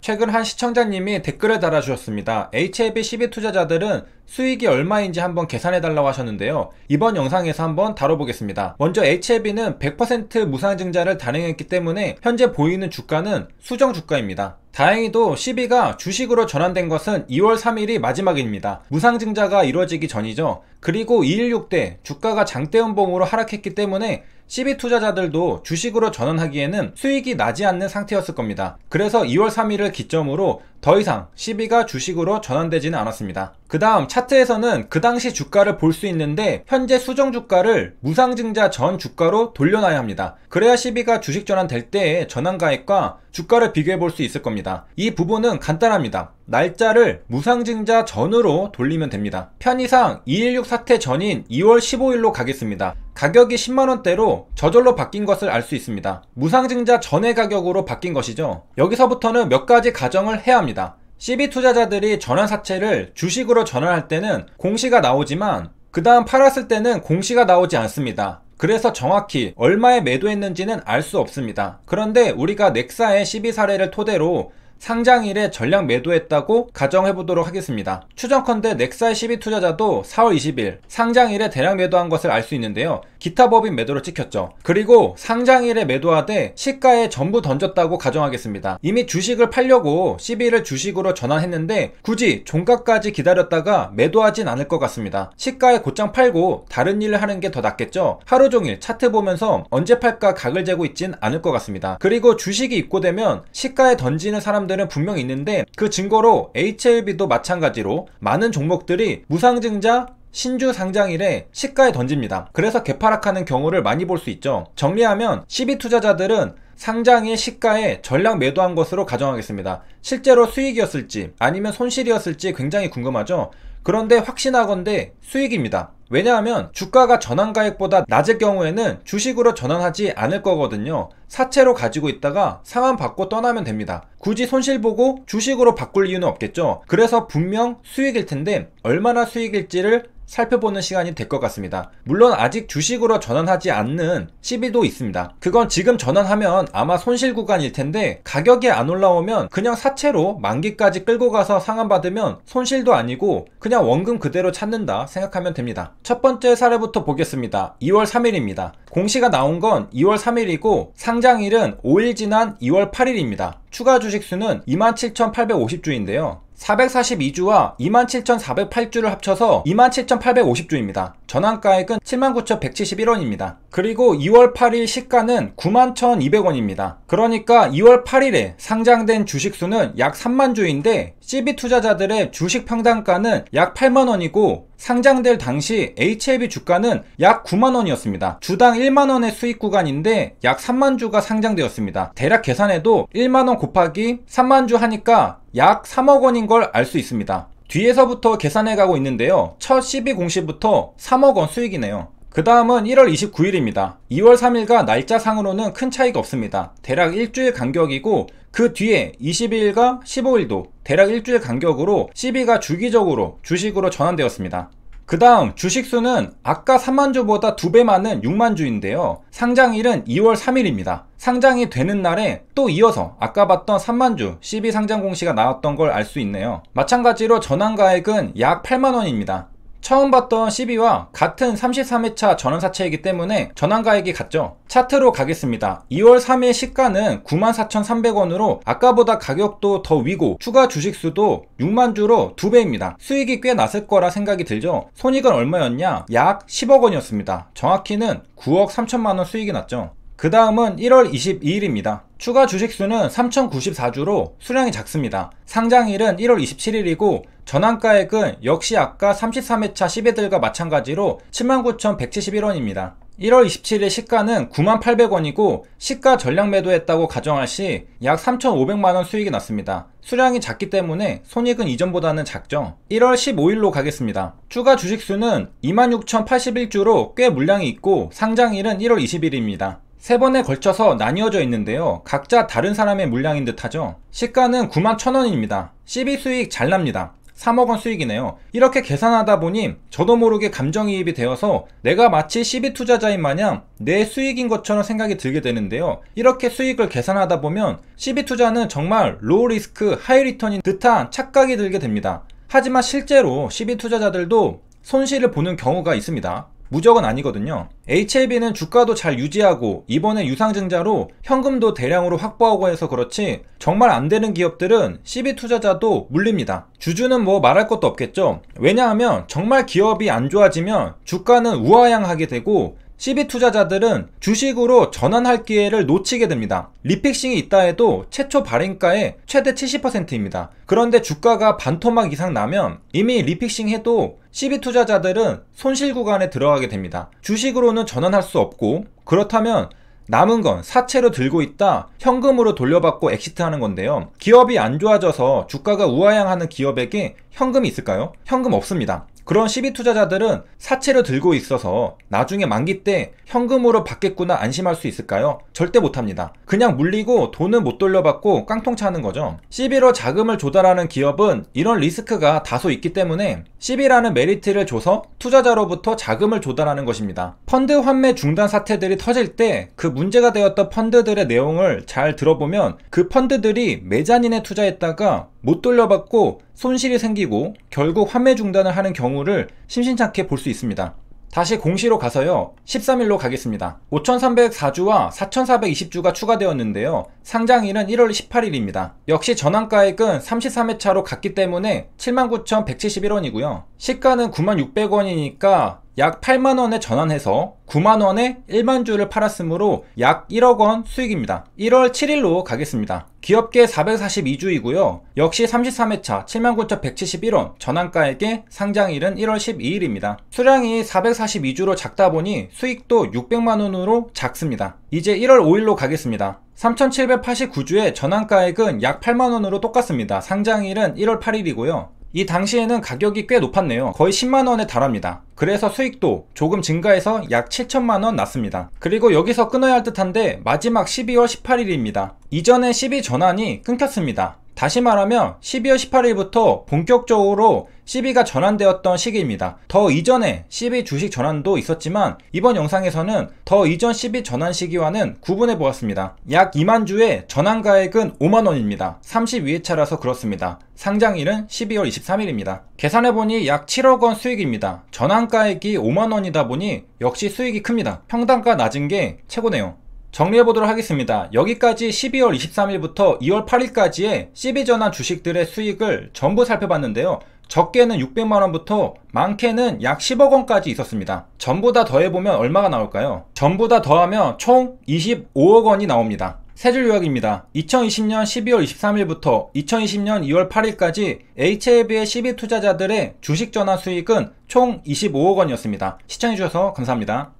최근 한 시청자님이 댓글을 달아주셨습니다. HLB 12 투자자들은 수익이 얼마인지 한번 계산해달라고 하셨는데요. 이번 영상에서 한번 다뤄보겠습니다. 먼저 HLB는 100% 무상증자를 단행했기 때문에 현재 보이는 주가는 수정 주가입니다. 다행히도 12가 주식으로 전환된 것은 2월 3일이 마지막입니다. 무상증자가 이루어지기 전이죠. 그리고 216대 주가가 장대음봉으로 하락했기 때문에 CB 투자자들도 주식으로 전환하기에는 수익이 나지 않는 상태였을 겁니다. 그래서 2월 3일을 기점으로 더 이상 시비가 주식으로 전환되지는 않았습니다. 그 다음 차트에서는 그 당시 주가를 볼 수 있는데 현재 수정 주가를 무상증자 전 주가로 돌려놔야 합니다. 그래야 시비가 주식 전환될 때의 전환가액과 주가를 비교해 볼 수 있을 겁니다. 이 부분은 간단합니다. 날짜를 무상증자 전으로 돌리면 됩니다. 편의상 216 사태 전인 2월 15일로 가겠습니다. 가격이 10만원대로 저절로 바뀐 것을 알 수 있습니다. 무상증자 전의 가격으로 바뀐 것이죠. 여기서부터는 몇 가지 가정을 해야 합니다. 필요합니다. CB 투자자들이 전환 사채를 주식으로 전환할 때는 공시가 나오지만 그 다음 팔았을 때는 공시가 나오지 않습니다. 그래서 정확히 얼마에 매도했는지는 알 수 없습니다. 그런데 우리가 넥사의 12 사례를 토대로 상장일에 전량 매도했다고 가정해보도록 하겠습니다. 추정컨대 넥사이 12 투자자도 4월 20일 상장일에 대량 매도한 것을 알 수 있는데요. 기타 법인 매도로 찍혔죠. 그리고 상장일에 매도하되 시가에 전부 던졌다고 가정하겠습니다. 이미 주식을 팔려고 12를 주식으로 전환했는데 굳이 종가까지 기다렸다가 매도하진 않을 것 같습니다. 시가에 곧장 팔고 다른 일을 하는 게 더 낫겠죠. 하루 종일 차트 보면서 언제 팔까 각을 재고 있진 않을 것 같습니다. 그리고 주식이 입고되면 시가에 던지는 사람들 부분들은 분명 있는데 그 증거로 HLB도 마찬가지로 많은 종목들이 무상증자 신주 상장일에 시가에 던집니다. 그래서 개파락하는 경우를 많이 볼 수 있죠. 정리하면 12 투자자들은 상장의 시가에 전량 매도한 것으로 가정하겠습니다. 실제로 수익이었을지 아니면 손실이었을지 굉장히 궁금하죠. 그런데 확신하건대 수익입니다. 왜냐하면 주가가 전환가액보다 낮을 경우에는 주식으로 전환하지 않을 거거든요. 사채로 가지고 있다가 상환 받고 떠나면 됩니다. 굳이 손실보고 주식으로 바꿀 이유는 없겠죠. 그래서 분명 수익일 텐데 얼마나 수익일지를 살펴보는 시간이 될 것 같습니다. 물론 아직 주식으로 전환하지 않는 시비도 있습니다. 그건 지금 전환하면 아마 손실 구간일 텐데 가격이 안 올라오면 그냥 사채로 만기까지 끌고 가서 상환받으면 손실도 아니고 그냥 원금 그대로 찾는다 생각하면 됩니다. 첫 번째 사례부터 보겠습니다. 2월 3일입니다. 공시가 나온 건 2월 3일이고 상장일은 5일 지난 2월 8일입니다. 추가 주식수는 27,850주인데요. 442주와 27,408주를 합쳐서 27,850주입니다. 전환가액은 79,171원입니다. 그리고 2월 8일 시가는 91,200원입니다. 그러니까 2월 8일에 상장된 주식수는 약 3만 주인데 CB 투자자들의 주식 평당가는 약 8만 원이고 상장될 당시 HLB 주가는 약 9만 원이었습니다. 주당 1만 원의 수익 구간인데 약 3만 주가 상장되었습니다. 대략 계산해도 1만 원 곱하기 3만 주 하니까 약 3억 원인 걸 알 수 있습니다. 뒤에서부터 계산해 가고 있는데요. 첫 12공시부터 3억원 수익이네요. 그 다음은 1월 29일입니다. 2월 3일과 날짜상으로는 큰 차이가 없습니다. 대략 일주일 간격이고 그 뒤에 22일과 15일도 대략 일주일 간격으로 CB가 주기적으로 주식으로 전환되었습니다. 그 다음 주식수는 아까 3만주보다 2배 많은 6만주인데요. 상장일은 2월 3일입니다. 상장이 되는 날에 또 이어서 아까 봤던 3만주 12 상장 공시가 나왔던 걸 알 수 있네요. 마찬가지로 전환가액은 약 8만원입니다. 처음 봤던 CB와 같은 33회차 전환사채이기 때문에 전환가액이 같죠. 차트로 가겠습니다. 2월 3일 시가는 94,300원으로 아까보다 가격도 더 위고 추가 주식수도 6만주로 2배입니다. 수익이 꽤 났을 거라 생각이 들죠. 손익은 얼마였냐? 약 10억 원이었습니다. 정확히는 9억 3천만 원 수익이 났죠. 그 다음은 1월 22일입니다. 추가 주식수는 3,094주로 수량이 작습니다. 상장일은 1월 27일이고 전환가액은 역시 아까 33회차 10회들과 마찬가지로 79,171원입니다. 1월 27일 시가는 9,800원이고 시가 전량 매도했다고 가정할 시 약 3,500만원 수익이 났습니다. 수량이 작기 때문에 손익은 이전보다는 작죠. 1월 15일로 가겠습니다. 추가 주식수는 26,081주로 꽤 물량이 있고 상장일은 1월 20일입니다. 세 번에 걸쳐서 나뉘어져 있는데요. 각자 다른 사람의 물량인 듯 하죠. 시가는 9 1 0 0 0원입니다 CB 수익 잘 납니다. 3억원 수익이네요. 이렇게 계산하다 보니 저도 모르게 감정이입이 되어서 내가 마치 CB 투자자인 마냥 내 수익인 것처럼 생각이 들게 되는데요. 이렇게 수익을 계산하다 보면 CB 투자는 정말 로우 리스크 하이 리턴인 듯한 착각이 들게 됩니다. 하지만 실제로 CB 투자자들도 손실을 보는 경우가 있습니다. 무적은 아니거든요. HLB는 주가도 잘 유지하고 이번에 유상증자로 현금도 대량으로 확보하고 해서 그렇지 정말 안 되는 기업들은 CB 투자자도 물립니다. 주주는 뭐 말할 것도 없겠죠. 왜냐하면 정말 기업이 안 좋아지면 주가는 우아양하게 되고 CB 투자자들은 주식으로 전환할 기회를 놓치게 됩니다. 리픽싱이 있다 해도 최초 발행가의 최대 70%입니다. 그런데 주가가 반토막 이상 나면 이미 리픽싱 해도 CB 투자자들은 손실 구간에 들어가게 됩니다. 주식으로는 전환할 수 없고 그렇다면 남은 건 사채로 들고 있다 현금으로 돌려받고 엑시트하는 건데요. 기업이 안 좋아져서 주가가 우아향하는 기업에게 현금이 있을까요? 현금 없습니다. 그런 12투자자들은 사채를 들고 있어서 나중에 만기 때 현금으로 받겠구나 안심할 수 있을까요? 절대 못합니다. 그냥 물리고 돈은 못 돌려받고 깡통 차는 거죠. CB로 자금을 조달하는 기업은 이런 리스크가 다소 있기 때문에 CB라는 메리트를 줘서 투자자로부터 자금을 조달하는 것입니다. 펀드 환매 중단 사태들이 터질 때 그 문제가 되었던 펀드들의 내용을 잘 들어보면 그 펀드들이 매자닌에 투자했다가 못 돌려받고 손실이 생기고 결국 환매 중단을 하는 경우를 심심찮게 볼 수 있습니다. 다시 공시로 가서요. 13일로 가겠습니다. 5304주와 4420주가 추가되었는데요. 상장일은 1월 18일입니다. 역시 전환가액은 33회차로 갔기 때문에 79,171원이고요. 시가는 9600원이니까 약 8만원에 전환해서 9만원에 1만주를 팔았으므로 약 1억원 수익입니다. 1월 7일로 가겠습니다. 기업계 442주이고요. 역시 33회차 79,171원 전환가액의 상장일은 1월 12일입니다. 수량이 442주로 작다 보니 수익도 600만원으로 작습니다. 이제 1월 5일로 가겠습니다. 3,789주의 전환가액은 약 8만원으로 똑같습니다. 상장일은 1월 8일이고요. 이 당시에는 가격이 꽤 높았네요. 거의 10만원에 달합니다. 그래서 수익도 조금 증가해서 약 7천만원 났습니다. 그리고 여기서 끊어야 할 듯한데 마지막 12월 18일입니다. 이전에 12 전환이 끊겼습니다. 다시 말하면 12월 18일부터 본격적으로 CB가 전환되었던 시기입니다. 더 이전에 CB 주식 전환도 있었지만 이번 영상에서는 더 이전 CB 전환 시기와는 구분해 보았습니다. 약 2만 주의 전환 가액은 5만 원입니다. 32회차라서 그렇습니다. 상장일은 12월 23일입니다. 계산해 보니 약 7억 원 수익입니다. 전환 가액이 5만 원이다 보니 역시 수익이 큽니다. 평당가 낮은 게 최고네요. 정리해 보도록 하겠습니다. 여기까지 12월 23일부터 2월 8일까지의 CB전환 주식들의 수익을 전부 살펴봤는데요. 적게는 600만원부터 많게는 약 10억원까지 있었습니다. 전부 다 더해보면 얼마가 나올까요? 전부 다 더하면 총 25억원이 나옵니다. 세 줄 요약입니다. 2020년 12월 23일부터 2020년 2월 8일까지 h a b 의12 투자자들의 주식 전환 수익은 총 25억 원이었습니다. 시청해주셔서 감사합니다.